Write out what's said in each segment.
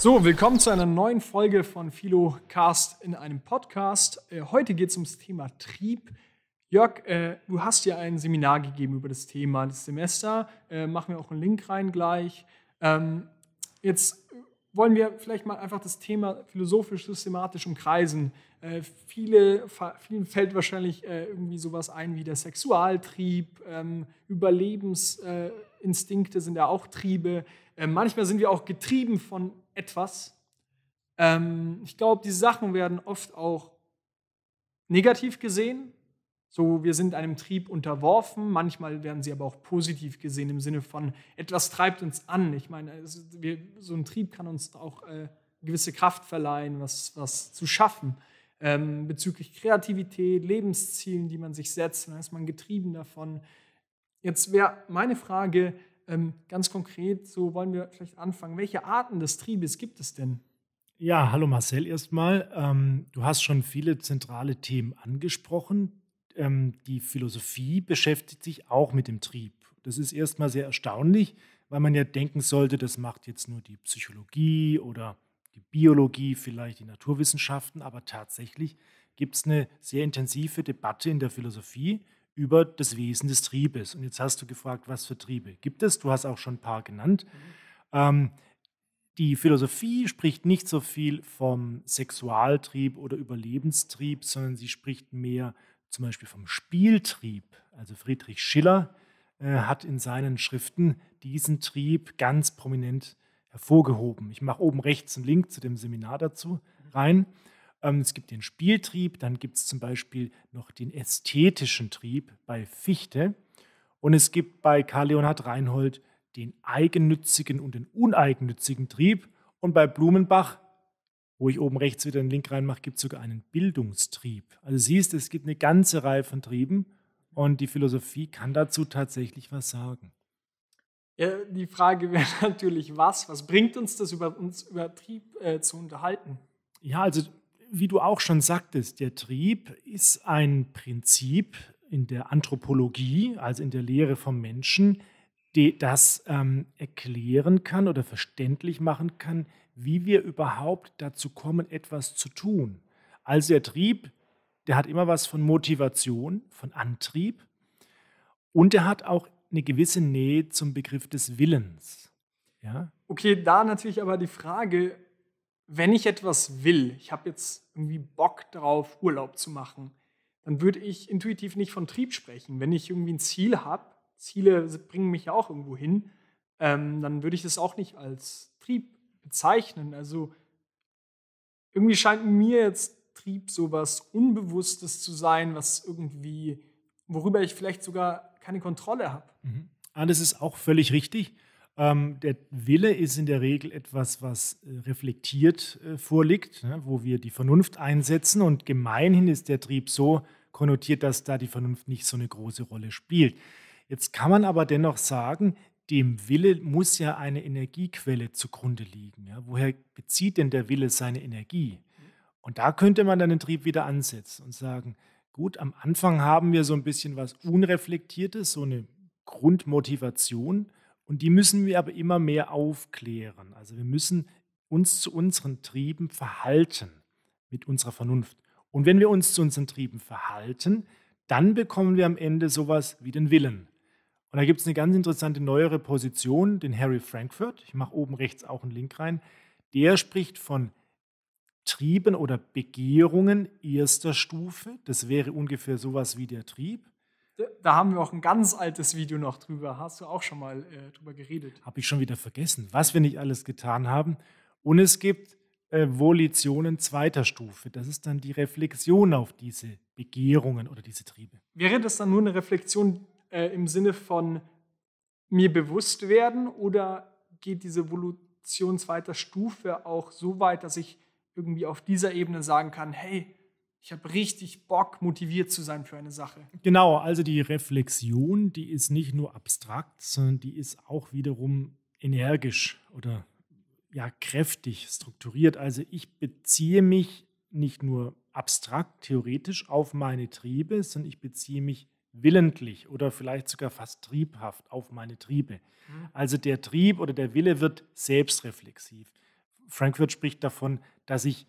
So, willkommen zu einer neuen Folge von Philocast in einem Podcast. Äh, heute geht es ums Thema Trieb. Jörg, äh, du hast ja ein Seminar gegeben über das Thema des Semester. Äh, machen wir auch einen Link rein gleich. Ähm, jetzt wollen wir vielleicht mal einfach das Thema philosophisch systematisch umkreisen. Äh, viele, vielen fällt wahrscheinlich äh, irgendwie sowas ein wie der Sexualtrieb, ähm, Überlebensinstinkte äh, sind ja auch Triebe. Äh, manchmal sind wir auch getrieben von etwas. Ähm, ich glaube, diese Sachen werden oft auch negativ gesehen. So, wir sind einem Trieb unterworfen. Manchmal werden sie aber auch positiv gesehen im Sinne von, etwas treibt uns an. Ich meine, es, wir, so ein Trieb kann uns auch äh, gewisse Kraft verleihen, was, was zu schaffen. Ähm, bezüglich Kreativität, Lebenszielen, die man sich setzt. Dann ist man getrieben davon. Jetzt wäre meine Frage, ähm, ganz konkret, so wollen wir vielleicht anfangen. Welche Arten des Triebes gibt es denn? Ja, hallo Marcel erstmal. Ähm, du hast schon viele zentrale Themen angesprochen. Ähm, die Philosophie beschäftigt sich auch mit dem Trieb. Das ist erstmal sehr erstaunlich, weil man ja denken sollte, das macht jetzt nur die Psychologie oder die Biologie, vielleicht die Naturwissenschaften, aber tatsächlich gibt es eine sehr intensive Debatte in der Philosophie über das Wesen des Triebes. Und jetzt hast du gefragt, was für Triebe gibt es? Du hast auch schon ein paar genannt. Mhm. Ähm, die Philosophie spricht nicht so viel vom Sexualtrieb oder Überlebenstrieb, sondern sie spricht mehr zum Beispiel vom Spieltrieb. Also Friedrich Schiller äh, hat in seinen Schriften diesen Trieb ganz prominent hervorgehoben. Ich mache oben rechts einen Link zu dem Seminar dazu rein. Ähm, es gibt den Spieltrieb, dann gibt es zum Beispiel noch den ästhetischen Trieb bei Fichte und es gibt bei Karl Leonhard Reinhold den eigennützigen und den uneigennützigen Trieb und bei Blumenbach wo ich oben rechts wieder einen Link reinmache, gibt es sogar einen Bildungstrieb. Also siehst, es gibt eine ganze Reihe von Trieben und die Philosophie kann dazu tatsächlich was sagen. Ja, die Frage wäre natürlich, was? Was bringt uns das, über uns über Trieb äh, zu unterhalten? Ja, also wie du auch schon sagtest, der Trieb ist ein Prinzip in der Anthropologie, also in der Lehre vom Menschen, die das ähm, erklären kann oder verständlich machen kann, wie wir überhaupt dazu kommen, etwas zu tun. Also der Trieb, der hat immer was von Motivation, von Antrieb und er hat auch eine gewisse Nähe zum Begriff des Willens. Ja? Okay, da natürlich aber die Frage, wenn ich etwas will, ich habe jetzt irgendwie Bock darauf, Urlaub zu machen, dann würde ich intuitiv nicht von Trieb sprechen. Wenn ich irgendwie ein Ziel habe, Ziele bringen mich ja auch irgendwo hin, ähm, dann würde ich das auch nicht als Trieb bezeichnen. Also irgendwie scheint mir jetzt Trieb so was Unbewusstes zu sein, was irgendwie, worüber ich vielleicht sogar keine Kontrolle habe. Mhm. Ah, ist auch völlig richtig. Ähm, der Wille ist in der Regel etwas, was äh, reflektiert äh, vorliegt, ne, wo wir die Vernunft einsetzen und gemeinhin ist der Trieb so konnotiert, dass da die Vernunft nicht so eine große Rolle spielt. Jetzt kann man aber dennoch sagen, dem Wille muss ja eine Energiequelle zugrunde liegen. Ja. Woher bezieht denn der Wille seine Energie? Und da könnte man dann den Trieb wieder ansetzen und sagen, gut, am Anfang haben wir so ein bisschen was Unreflektiertes, so eine Grundmotivation, und die müssen wir aber immer mehr aufklären. Also wir müssen uns zu unseren Trieben verhalten mit unserer Vernunft. Und wenn wir uns zu unseren Trieben verhalten, dann bekommen wir am Ende sowas wie den Willen. Und da gibt es eine ganz interessante neuere Position, den Harry Frankfurt, ich mache oben rechts auch einen Link rein, der spricht von Trieben oder Begehrungen erster Stufe. Das wäre ungefähr sowas wie der Trieb. Da haben wir auch ein ganz altes Video noch drüber. Hast du auch schon mal äh, drüber geredet? Habe ich schon wieder vergessen, was wir nicht alles getan haben. Und es gibt äh, Volitionen zweiter Stufe. Das ist dann die Reflexion auf diese Begehrungen oder diese Triebe. Wäre das dann nur eine Reflexion äh, im Sinne von mir bewusst werden oder geht diese Volition zweiter Stufe auch so weit, dass ich irgendwie auf dieser Ebene sagen kann, hey, ich habe richtig Bock, motiviert zu sein für eine Sache. Genau, also die Reflexion, die ist nicht nur abstrakt, sondern die ist auch wiederum energisch oder ja kräftig strukturiert. Also ich beziehe mich nicht nur abstrakt, theoretisch auf meine Triebe, sondern ich beziehe mich willentlich oder vielleicht sogar fast triebhaft auf meine Triebe. Mhm. Also der Trieb oder der Wille wird selbstreflexiv. Frankfurt spricht davon, dass ich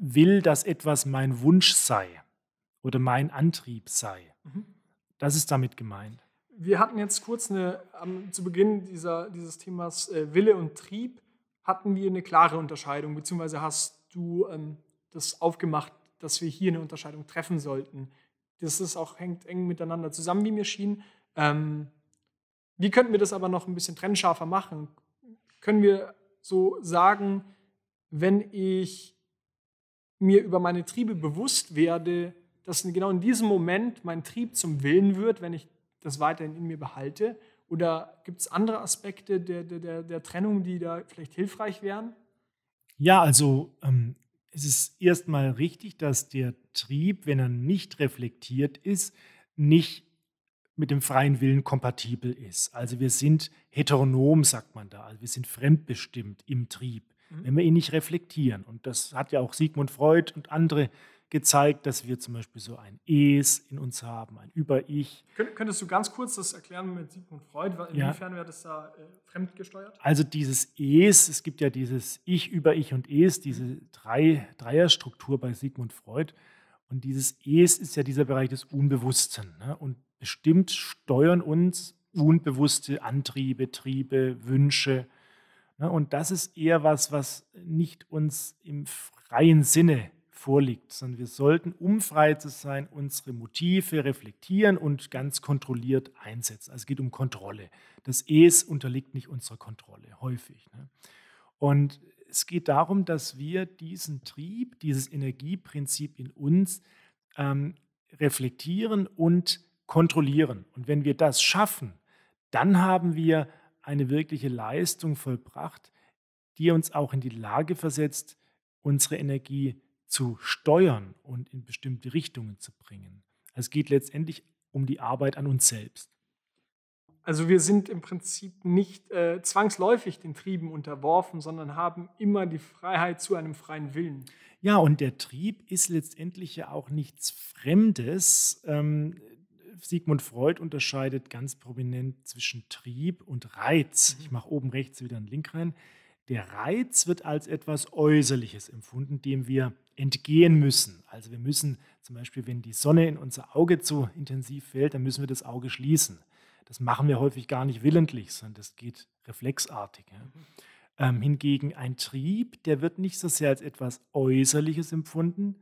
will, dass etwas mein Wunsch sei oder mein Antrieb sei. Mhm. Das ist damit gemeint. Wir hatten jetzt kurz eine, am, zu Beginn dieser, dieses Themas äh, Wille und Trieb, hatten wir eine klare Unterscheidung, beziehungsweise hast du ähm, das aufgemacht, dass wir hier eine Unterscheidung treffen sollten. Das ist auch, hängt eng miteinander zusammen, wie mir schien. Ähm, wie könnten wir das aber noch ein bisschen trennscharfer machen? Können wir so sagen, wenn ich mir über meine Triebe bewusst werde, dass genau in diesem Moment mein Trieb zum Willen wird, wenn ich das weiterhin in mir behalte? Oder gibt es andere Aspekte der, der, der Trennung, die da vielleicht hilfreich wären? Ja, also ähm, es ist erstmal richtig, dass der Trieb, wenn er nicht reflektiert ist, nicht mit dem freien Willen kompatibel ist. Also wir sind heteronom, sagt man da. Also wir sind fremdbestimmt im Trieb mhm. wenn wir ihn nicht reflektieren. Und das hat ja auch Sigmund Freud und andere gezeigt, dass wir zum Beispiel so ein Es in uns haben, ein Über-Ich. Könntest du ganz kurz das erklären mit Sigmund Freud? Inwiefern ja. wird das da äh, fremdgesteuert? Also dieses Es, es gibt ja dieses Ich, Über-Ich und Es, diese mhm. drei, Dreierstruktur bei Sigmund Freud. Und dieses Es ist ja dieser Bereich des Unbewussten. Ne? Und bestimmt steuern uns unbewusste Antriebe, Triebe, Wünsche, Ne? Und das ist eher was, was nicht uns im freien Sinne vorliegt, sondern wir sollten, um frei zu sein, unsere Motive reflektieren und ganz kontrolliert einsetzen. Also es geht um Kontrolle. Das Es unterliegt nicht unserer Kontrolle, häufig. Ne? Und es geht darum, dass wir diesen Trieb, dieses Energieprinzip in uns ähm, reflektieren und kontrollieren. Und wenn wir das schaffen, dann haben wir eine wirkliche Leistung vollbracht, die uns auch in die Lage versetzt, unsere Energie zu steuern und in bestimmte Richtungen zu bringen. Es geht letztendlich um die Arbeit an uns selbst. Also wir sind im Prinzip nicht äh, zwangsläufig den Trieben unterworfen, sondern haben immer die Freiheit zu einem freien Willen. Ja, und der Trieb ist letztendlich ja auch nichts Fremdes. Ähm, Sigmund Freud unterscheidet ganz prominent zwischen Trieb und Reiz. Mhm. Ich mache oben rechts wieder einen Link rein. Der Reiz wird als etwas Äußerliches empfunden, dem wir entgehen müssen. Also wir müssen zum Beispiel, wenn die Sonne in unser Auge zu intensiv fällt, dann müssen wir das Auge schließen. Das machen wir häufig gar nicht willentlich, sondern das geht reflexartig. Ja. Mhm. Ähm, hingegen ein Trieb, der wird nicht so sehr als etwas Äußerliches empfunden,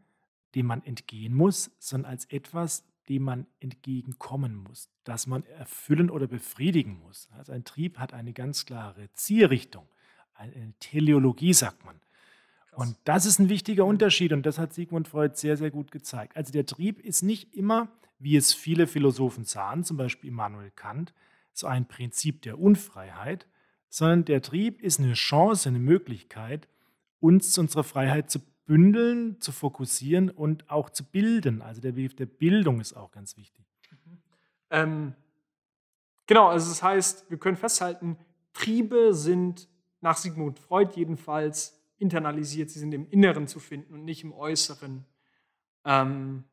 dem man entgehen muss, sondern als etwas, dem man entgegenkommen muss, das man erfüllen oder befriedigen muss. Also ein Trieb hat eine ganz klare Zielrichtung, eine Teleologie sagt man. Und das ist ein wichtiger Unterschied und das hat Sigmund Freud sehr, sehr gut gezeigt. Also der Trieb ist nicht immer, wie es viele Philosophen sahen, zum Beispiel Immanuel Kant, so ein Prinzip der Unfreiheit, sondern der Trieb ist eine Chance, eine Möglichkeit, uns zu unserer Freiheit zu bündeln, zu fokussieren und auch zu bilden. Also der Begriff der Bildung ist auch ganz wichtig. Mhm. Ähm, genau, also das heißt, wir können festhalten, Triebe sind nach Sigmund Freud jedenfalls internalisiert, sie sind im Inneren zu finden und nicht im Äußeren. Ähm,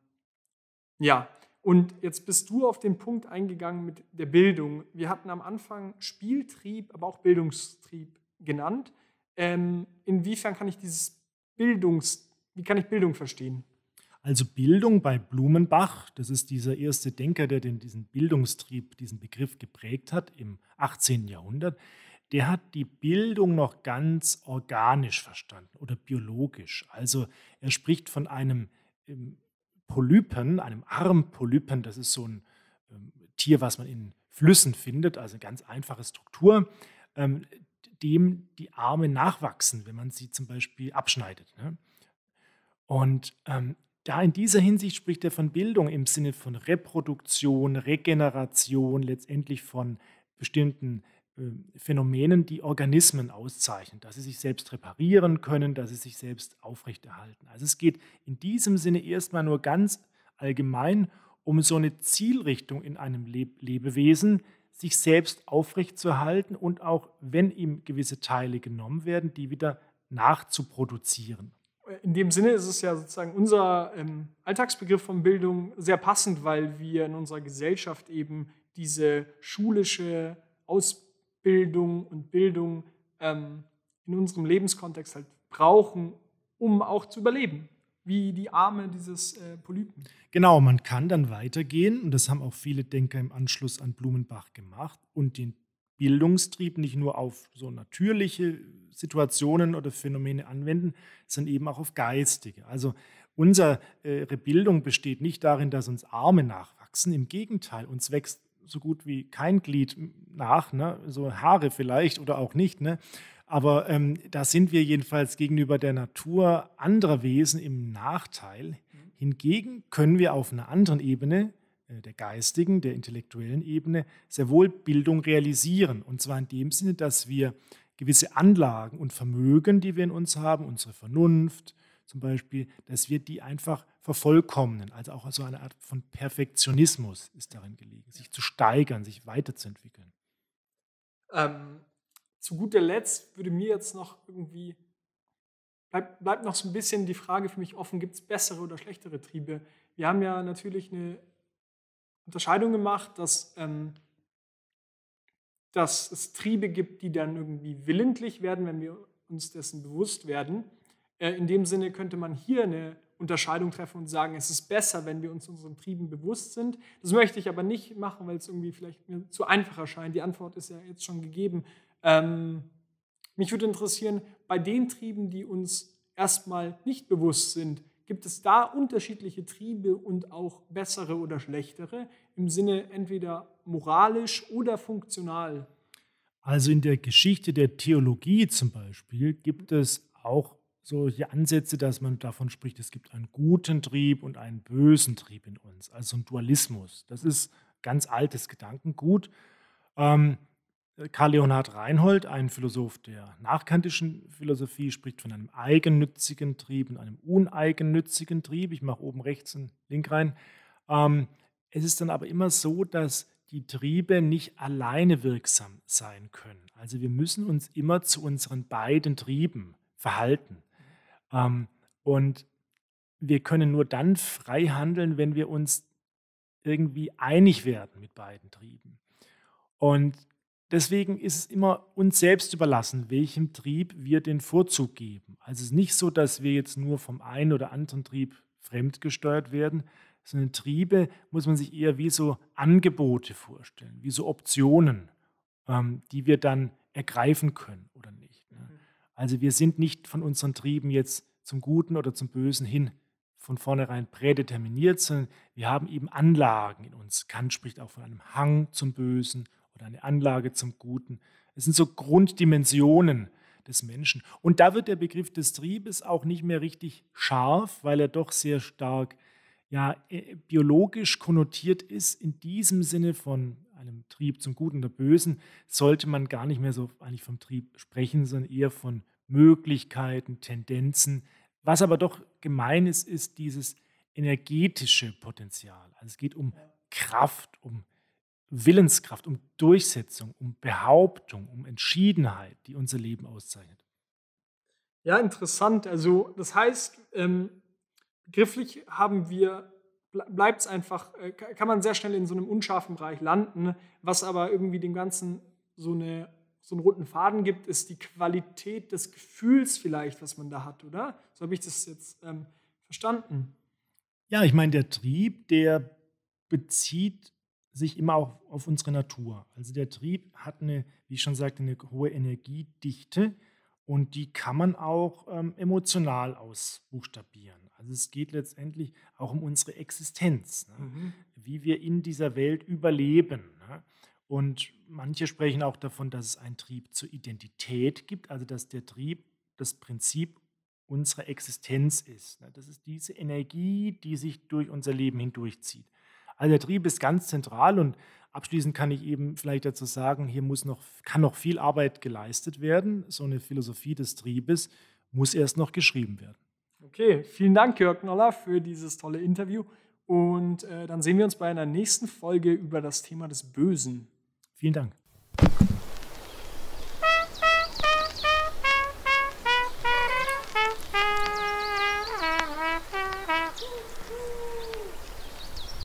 ja, und jetzt bist du auf den Punkt eingegangen mit der Bildung. Wir hatten am Anfang Spieltrieb, aber auch Bildungstrieb genannt. Ähm, inwiefern kann ich dieses Bildungs, wie kann ich Bildung verstehen? Also Bildung bei Blumenbach, das ist dieser erste Denker, der den, diesen Bildungstrieb, diesen Begriff geprägt hat im 18. Jahrhundert, der hat die Bildung noch ganz organisch verstanden oder biologisch. Also er spricht von einem ähm, Polypen, einem Armpolypen, das ist so ein ähm, Tier, was man in Flüssen findet, also eine ganz einfache Struktur. Ähm, dem die Arme nachwachsen, wenn man sie zum Beispiel abschneidet. Ne? Und ähm, da in dieser Hinsicht spricht er von Bildung im Sinne von Reproduktion, Regeneration, letztendlich von bestimmten äh, Phänomenen, die Organismen auszeichnen, dass sie sich selbst reparieren können, dass sie sich selbst aufrechterhalten. Also es geht in diesem Sinne erstmal nur ganz allgemein um so eine Zielrichtung in einem Le Lebewesen, sich selbst aufrechtzuerhalten und auch, wenn ihm gewisse Teile genommen werden, die wieder nachzuproduzieren. In dem Sinne ist es ja sozusagen unser ähm, Alltagsbegriff von Bildung sehr passend, weil wir in unserer Gesellschaft eben diese schulische Ausbildung und Bildung ähm, in unserem Lebenskontext halt brauchen, um auch zu überleben wie die Arme dieses äh, Polypen. Genau, man kann dann weitergehen, und das haben auch viele Denker im Anschluss an Blumenbach gemacht, und den Bildungstrieb nicht nur auf so natürliche Situationen oder Phänomene anwenden, sondern eben auch auf geistige. Also unsere äh, Bildung besteht nicht darin, dass uns Arme nachwachsen. Im Gegenteil, uns wächst so gut wie kein Glied nach, ne? so Haare vielleicht oder auch nicht. Ne? Aber ähm, da sind wir jedenfalls gegenüber der Natur anderer Wesen im Nachteil. Hingegen können wir auf einer anderen Ebene, äh, der geistigen, der intellektuellen Ebene, sehr wohl Bildung realisieren. Und zwar in dem Sinne, dass wir gewisse Anlagen und Vermögen, die wir in uns haben, unsere Vernunft zum Beispiel, dass wir die einfach vervollkommnen. Also auch so eine Art von Perfektionismus ist darin gelegen, sich zu steigern, sich weiterzuentwickeln. Ähm, zu guter Letzt würde mir jetzt noch irgendwie, bleibt, bleibt noch so ein bisschen die Frage für mich offen, gibt es bessere oder schlechtere Triebe? Wir haben ja natürlich eine Unterscheidung gemacht, dass, ähm, dass es Triebe gibt, die dann irgendwie willentlich werden, wenn wir uns dessen bewusst werden. Äh, in dem Sinne könnte man hier eine Unterscheidung treffen und sagen, es ist besser, wenn wir uns unseren Trieben bewusst sind. Das möchte ich aber nicht machen, weil es irgendwie vielleicht mir zu einfach erscheint. Die Antwort ist ja jetzt schon gegeben. Ähm, mich würde interessieren, bei den Trieben, die uns erstmal nicht bewusst sind, gibt es da unterschiedliche Triebe und auch bessere oder schlechtere im Sinne entweder moralisch oder funktional? Also in der Geschichte der Theologie zum Beispiel gibt es auch solche Ansätze, dass man davon spricht, es gibt einen guten Trieb und einen bösen Trieb in uns, also ein Dualismus. Das ist ganz altes Gedankengut. Ähm, Karl Leonhard Reinhold, ein Philosoph der nachkantischen Philosophie, spricht von einem eigennützigen Trieb und einem uneigennützigen Trieb. Ich mache oben rechts einen Link rein. Ähm, es ist dann aber immer so, dass die Triebe nicht alleine wirksam sein können. Also wir müssen uns immer zu unseren beiden Trieben verhalten. Ähm, und wir können nur dann frei handeln, wenn wir uns irgendwie einig werden mit beiden Trieben. Und Deswegen ist es immer uns selbst überlassen, welchem Trieb wir den Vorzug geben. Also es ist nicht so, dass wir jetzt nur vom einen oder anderen Trieb fremdgesteuert werden, sondern Triebe muss man sich eher wie so Angebote vorstellen, wie so Optionen, ähm, die wir dann ergreifen können oder nicht. Ne? Mhm. Also wir sind nicht von unseren Trieben jetzt zum Guten oder zum Bösen hin von vornherein prädeterminiert, sondern wir haben eben Anlagen in uns. Kant spricht auch von einem Hang zum Bösen oder eine Anlage zum Guten. Es sind so Grunddimensionen des Menschen. Und da wird der Begriff des Triebes auch nicht mehr richtig scharf, weil er doch sehr stark ja, äh, biologisch konnotiert ist. In diesem Sinne von einem Trieb zum Guten oder Bösen sollte man gar nicht mehr so eigentlich vom Trieb sprechen, sondern eher von Möglichkeiten, Tendenzen. Was aber doch gemein ist, ist dieses energetische Potenzial. Also es geht um Kraft, um Willenskraft, um Durchsetzung, um Behauptung, um Entschiedenheit, die unser Leben auszeichnet. Ja, interessant. Also das heißt, ähm, begrifflich haben wir, bleibt es einfach, äh, kann man sehr schnell in so einem unscharfen Bereich landen, was aber irgendwie dem Ganzen so, eine, so einen roten Faden gibt, ist die Qualität des Gefühls vielleicht, was man da hat, oder? So habe ich das jetzt ähm, verstanden. Ja, ich meine, der Trieb, der bezieht sich immer auch auf unsere Natur. Also der Trieb hat eine, wie ich schon sagte, eine hohe Energiedichte und die kann man auch ähm, emotional ausbuchstabieren. Also es geht letztendlich auch um unsere Existenz, ne? mhm. wie wir in dieser Welt überleben. Ne? Und manche sprechen auch davon, dass es einen Trieb zur Identität gibt, also dass der Trieb das Prinzip unserer Existenz ist. Ne? Das ist diese Energie, die sich durch unser Leben hindurchzieht. Also der Trieb ist ganz zentral und abschließend kann ich eben vielleicht dazu sagen, hier muss noch, kann noch viel Arbeit geleistet werden. So eine Philosophie des Triebes muss erst noch geschrieben werden. Okay, vielen Dank, Jörg Noller, für dieses tolle Interview. Und äh, dann sehen wir uns bei einer nächsten Folge über das Thema des Bösen. Vielen Dank.